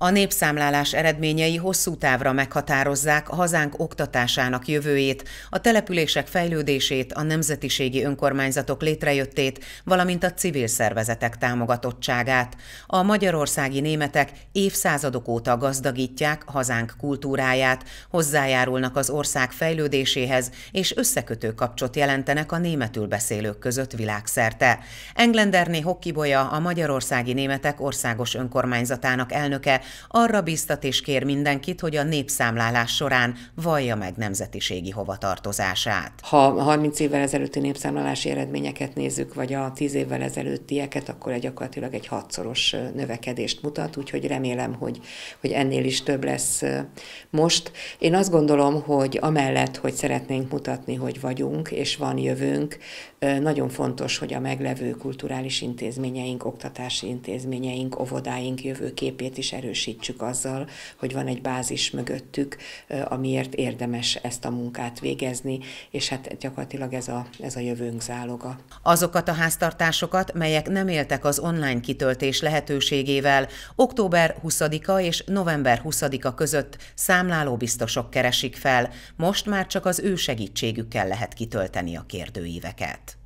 A népszámlálás eredményei hosszú távra meghatározzák a hazánk oktatásának jövőjét, a települések fejlődését, a nemzetiségi önkormányzatok létrejöttét, valamint a civil szervezetek támogatottságát. A magyarországi németek évszázadok óta gazdagítják hazánk kultúráját, hozzájárulnak az ország fejlődéséhez, és összekötő kapcsot jelentenek a németül beszélők között világszerte. Englenderné Hokkibolya a magyarországi németek országos önkormányzatának elnöke arra biztat és kér mindenkit, hogy a népszámlálás során vallja meg nemzetiségi hovatartozását. Ha 30 évvel ezelőtti népszámlálási eredményeket nézzük, vagy a 10 évvel ezelőttieket, akkor egy gyakorlatilag egy hatszoros növekedést mutat, úgyhogy remélem, hogy, hogy ennél is több lesz most. Én azt gondolom, hogy amellett, hogy szeretnénk mutatni, hogy vagyunk és van jövőnk, nagyon fontos, hogy a meglevő kulturális intézményeink, oktatási intézményeink, óvodáink jövőképét is erős erősítsük azzal, hogy van egy bázis mögöttük, amiért érdemes ezt a munkát végezni, és hát gyakorlatilag ez a, ez a jövőnk záloga. Azokat a háztartásokat, melyek nem éltek az online kitöltés lehetőségével, október 20-a és november 20-a között biztosok keresik fel, most már csak az ő segítségükkel lehet kitölteni a kérdőíveket.